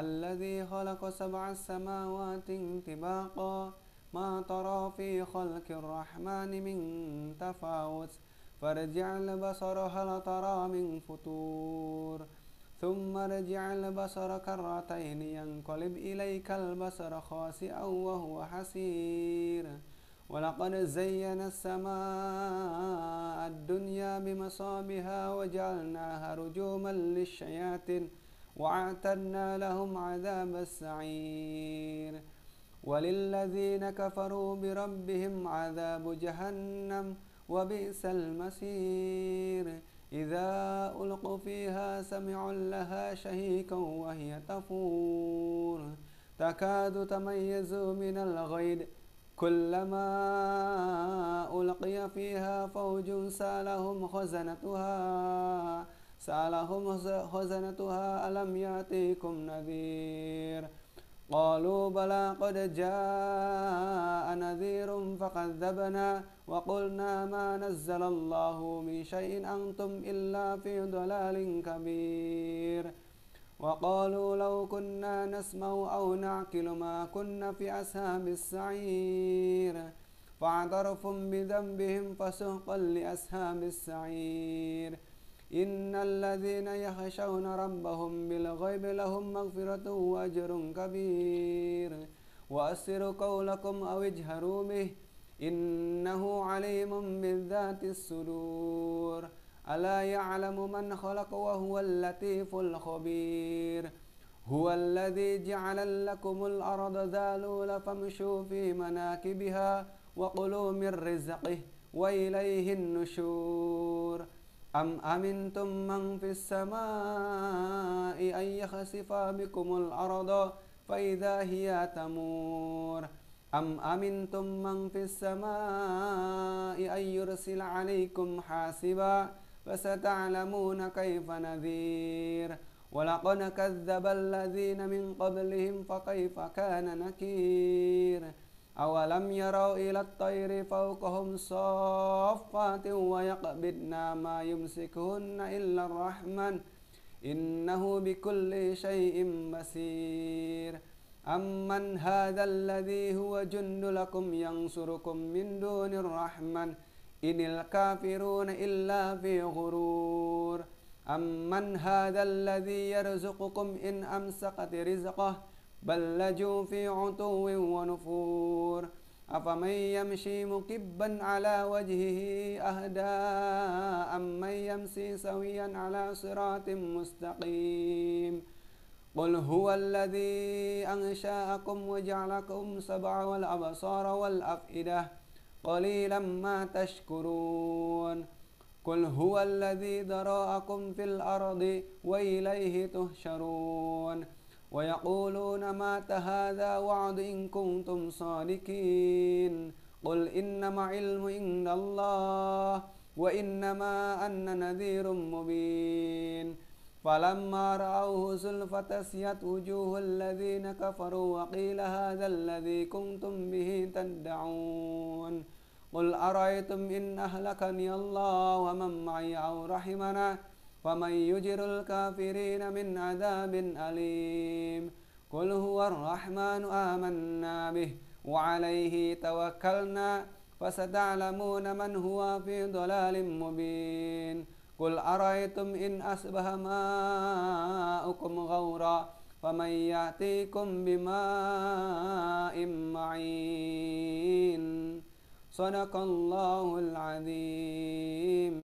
الذي خلق سبع سماوات طباقا ما ترى في خلق الرحمن من تفاوت فارجع البصر هل ترى من فطور ثم ارجع البصر كرتين ينقلب إليك البصر خاسئا وهو حسير ولقد زينا السماء الدنيا بمصابها وجعلناها رجوما للشياطين واعتدنا لهم عذاب السعير وللذين كفروا بربهم عذاب جهنم وبئس المصير إذا ألقوا فيها سمعوا لها شهيكا وهي تفور تكاد تميز من الغيد كلما ألقي فيها فوج سالهم خزنتها سألهم خزنتها ألم يأتيكم نذير قالوا بلى قد جاء نذير فكذبنا وقلنا ما نزل الله من شيء أنتم إلا في ضلال كبير وقالوا لو كنا نسمع أو نعقل ما كنا في أسهام السعير فاعترفوا بذنبهم فسحقا لأسهام السعير إن الذين يخشون ربهم بالغيب لهم مغفرة وأجر كبير وأسروا قولكم أو اجهروا به إنه عليم بذات الصدور ألا يعلم من خلق وهو اللطيف الخبير هو الذي جعل لكم الأرض ذلولا فامشوا في مناكبها وقلوا من رزقه وإليه النشور أم أمنتم من في السماء أن يخسف بكم الأرض فإذا هي تمور أم أمنتم من في السماء أن يرسل عليكم حاسبا فستعلمون كيف نذير ولقد كذب الذين من قبلهم فكيف كان نكير أولم يروا إلى الطير فوقهم صافات ويقبضن ما يمسكهن إلا الرحمن إنه بكل شيء بصير أمن هذا الذي هو جند لكم ينصركم من دون الرحمن إن الكافرون إلا في غرور أمن هذا الذي يرزقكم إن أمسكت رزقه بل لجوا في عتو ونفور أفمن يمشي مكبا على وجهه أهدى أم من يمشي سويا على صراط مستقيم قل هو الذي أنشأكم وجعلكم سبع والأبصار والأفئدة قليلا ما تشكرون قل هو الذي ذرأكم في الأرض وإليه تهشرون ويقولون مات هذا وعد إن كنتم صادقين قل إنما علم عند الله وإنما أنا نذير مبين فلما رأوه زلفة سيت وجوه الذين كفروا وقيل هذا الذي كنتم به تدعون قل أرأيتم إن أهلكني الله ومن معي أو رحمنا فمن يجر الكافرين من عذاب أليم قل هو الرحمن آمنا به وعليه توكلنا فستعلمون من هو في ضلال مبين قل أرأيتم إن أصبح ماؤكم غورا فمن يأتيكم بماء معين صدق الله العظيم